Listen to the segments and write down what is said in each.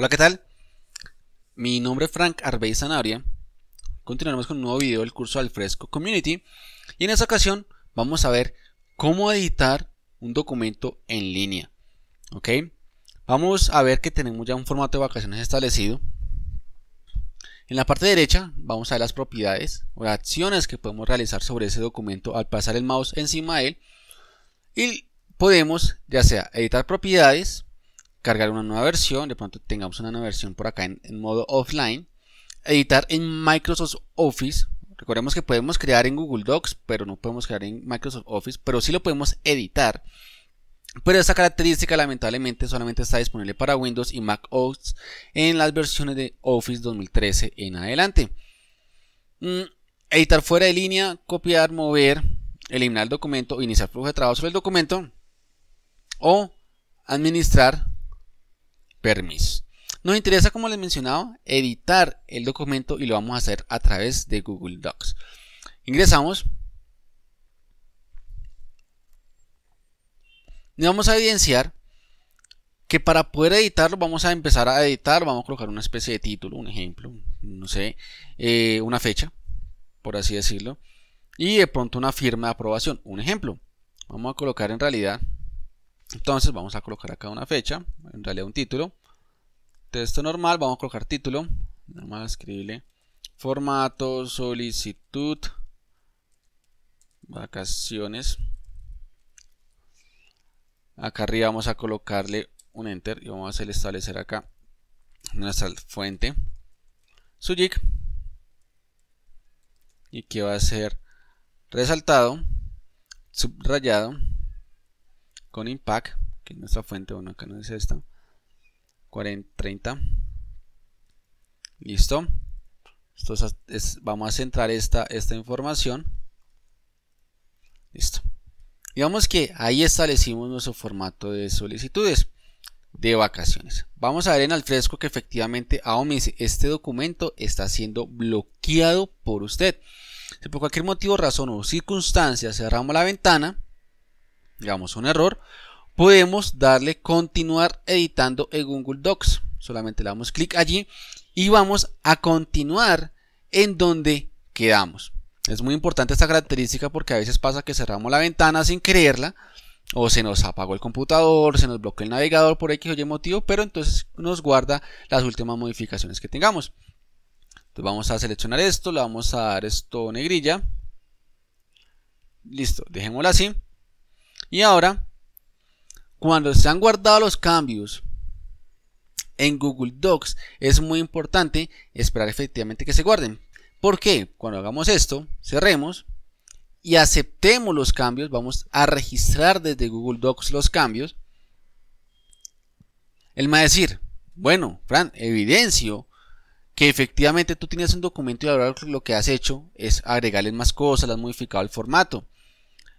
Hola, ¿qué tal? Mi nombre es Frank Arbey Zanabria, Continuaremos con un nuevo video del curso al fresco Community. Y en esta ocasión vamos a ver cómo editar un documento en línea. ¿Ok? Vamos a ver que tenemos ya un formato de vacaciones establecido. En la parte derecha vamos a ver las propiedades o acciones que podemos realizar sobre ese documento al pasar el mouse encima de él. Y podemos ya sea editar propiedades cargar una nueva versión, de pronto tengamos una nueva versión por acá en, modo offline, editar en Microsoft Office, recordemos que podemos crear en Google Docs, pero no podemos crear en Microsoft Office, pero sí lo podemos editar. Pero esta característica lamentablemente solamente está disponible para Windows y Mac OS en las versiones de Office 2013 en adelante. Mm, editar fuera de línea, copiar, mover, eliminar el documento, iniciar flujo de trabajo sobre el documento o administrar permis. Nos interesa, como les mencionaba, editar el documento y lo vamos a hacer a través de Google Docs. Ingresamos. Y vamos a evidenciar que para poder editarlo vamos a empezar a editar, vamos a colocar una especie de título, un ejemplo, no sé, eh, una fecha, por así decirlo, y de pronto una firma de aprobación, un ejemplo. Vamos a colocar en realidad entonces vamos a colocar acá una fecha, en realidad un título. Texto normal, vamos a colocar título. Vamos a escribirle formato, solicitud, vacaciones. Acá arriba vamos a colocarle un enter y vamos a hacer establecer acá nuestra fuente sujic y que va a ser resaltado, subrayado con impact, que es nuestra fuente, bueno, acá no es esta, 40, 30. Listo. Entonces vamos a centrar esta, esta información. Listo. Digamos que ahí establecimos nuestro formato de solicitudes de vacaciones. Vamos a ver en el fresco que efectivamente me este documento está siendo bloqueado por usted. Si por cualquier motivo, razón o circunstancia cerramos la ventana, digamos un error, podemos darle continuar editando en Google Docs. Solamente le damos clic allí y vamos a continuar en donde quedamos. Es muy importante esta característica porque a veces pasa que cerramos la ventana sin creerla o se nos apagó el computador, se nos bloqueó el navegador por X o Y motivo, pero entonces nos guarda las últimas modificaciones que tengamos. Entonces vamos a seleccionar esto, le vamos a dar esto negrilla. Listo, dejémoslo así. Y ahora, cuando se han guardado los cambios en Google Docs, es muy importante esperar efectivamente que se guarden. Porque cuando hagamos esto, cerremos y aceptemos los cambios, vamos a registrar desde Google Docs los cambios. Él me va a decir, bueno, Fran, evidencio que efectivamente tú tienes un documento y ahora lo que has hecho es agregarle más cosas, has modificado el formato.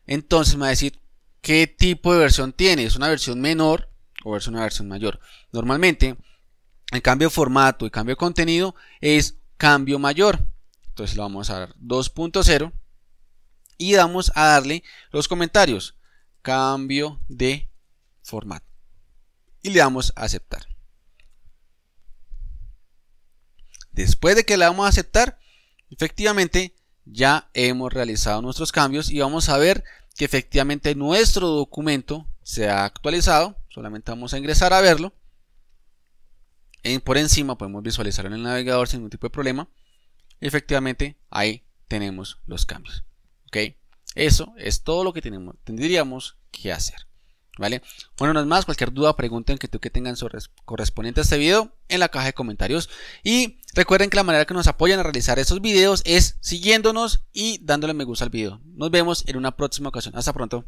Entonces me va a decir, qué tipo de versión tiene, es una versión menor o es una versión mayor. Normalmente, el cambio de formato y cambio de contenido es cambio mayor. Entonces le vamos a dar 2.0 y vamos a darle los comentarios. Cambio de formato. Y le damos a aceptar. Después de que le vamos a aceptar, efectivamente ya hemos realizado nuestros cambios y vamos a ver que efectivamente nuestro documento se ha actualizado. Solamente vamos a ingresar a verlo. En, por encima podemos visualizarlo en el navegador sin ningún tipo de problema. Efectivamente, ahí tenemos los cambios. Eso es todo lo que tenemos, tendríamos que hacer. ¿Vale? Bueno, no más, cualquier duda pregunten pregunta que tú que tengan su correspondiente a este video en la caja de comentarios. Y recuerden que la manera que nos apoyan a realizar estos videos es siguiéndonos y dándole me gusta al video. Nos vemos en una próxima ocasión. Hasta pronto.